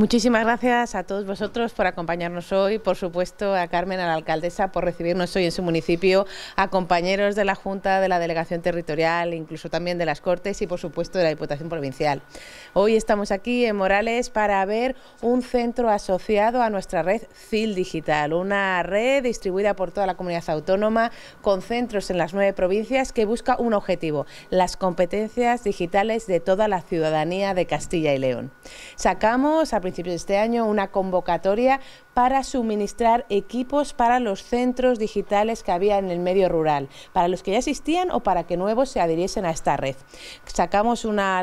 Muchísimas gracias a todos vosotros por acompañarnos hoy, por supuesto a Carmen, a la alcaldesa, por recibirnos hoy en su municipio, a compañeros de la Junta, de la Delegación Territorial, incluso también de las Cortes y por supuesto de la Diputación Provincial. Hoy estamos aquí en Morales para ver un centro asociado a nuestra red CIL Digital, una red distribuida por toda la comunidad autónoma con centros en las nueve provincias que busca un objetivo, las competencias digitales de toda la ciudadanía de Castilla y León. Sacamos a principios de este año una convocatoria para suministrar equipos para los centros digitales que había en el medio rural, para los que ya existían o para que nuevos se adhiriesen a esta red. Sacamos una,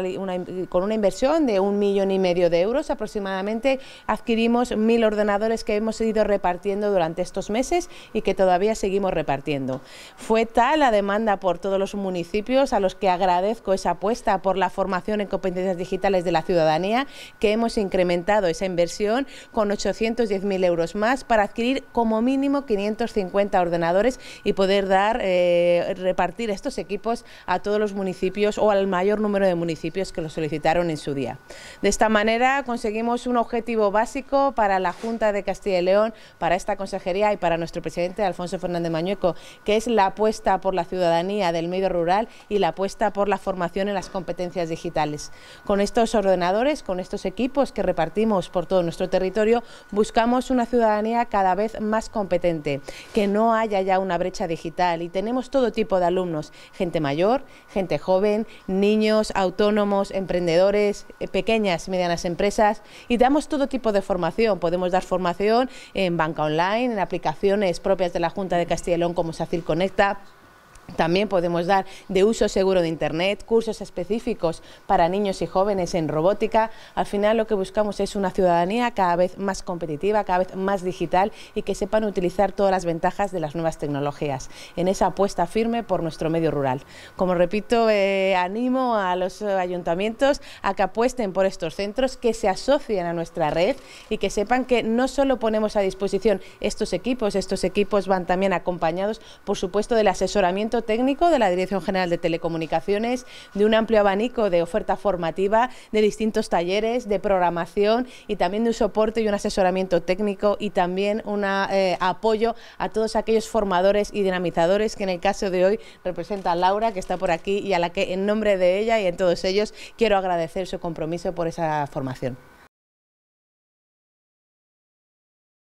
con una inversión de un millón y medio de euros aproximadamente, adquirimos mil ordenadores que hemos ido repartiendo durante estos meses y que todavía seguimos repartiendo. Fue tal la demanda por todos los municipios a los que agradezco esa apuesta por la formación en competencias digitales de la ciudadanía que hemos incrementado esa inversión con 810.000 euros más para adquirir como mínimo 550 ordenadores y poder dar, eh, repartir estos equipos a todos los municipios o al mayor número de municipios que lo solicitaron en su día. De esta manera conseguimos un objetivo básico para la Junta de Castilla y León, para esta consejería y para nuestro presidente Alfonso Fernández Mañueco, que es la apuesta por la ciudadanía del medio rural y la apuesta por la formación en las competencias digitales. Con estos ordenadores, con estos equipos que repartimos por todo nuestro territorio, buscamos una ciudadanía cada vez más competente, que no haya ya una brecha digital y tenemos todo tipo de alumnos, gente mayor, gente joven, niños, autónomos, emprendedores, eh, pequeñas y medianas empresas y damos todo tipo de formación. Podemos dar formación en banca online, en aplicaciones propias de la Junta de Castilla y León como SACIL Conecta, también podemos dar de uso seguro de Internet, cursos específicos para niños y jóvenes en robótica. Al final lo que buscamos es una ciudadanía cada vez más competitiva, cada vez más digital y que sepan utilizar todas las ventajas de las nuevas tecnologías en esa apuesta firme por nuestro medio rural. Como repito, eh, animo a los ayuntamientos a que apuesten por estos centros, que se asocien a nuestra red y que sepan que no solo ponemos a disposición estos equipos, estos equipos van también acompañados, por supuesto, del asesoramiento técnico de la Dirección General de Telecomunicaciones, de un amplio abanico de oferta formativa, de distintos talleres, de programación y también de un soporte y un asesoramiento técnico y también un eh, apoyo a todos aquellos formadores y dinamizadores que en el caso de hoy representa Laura, que está por aquí y a la que en nombre de ella y en todos ellos quiero agradecer su compromiso por esa formación.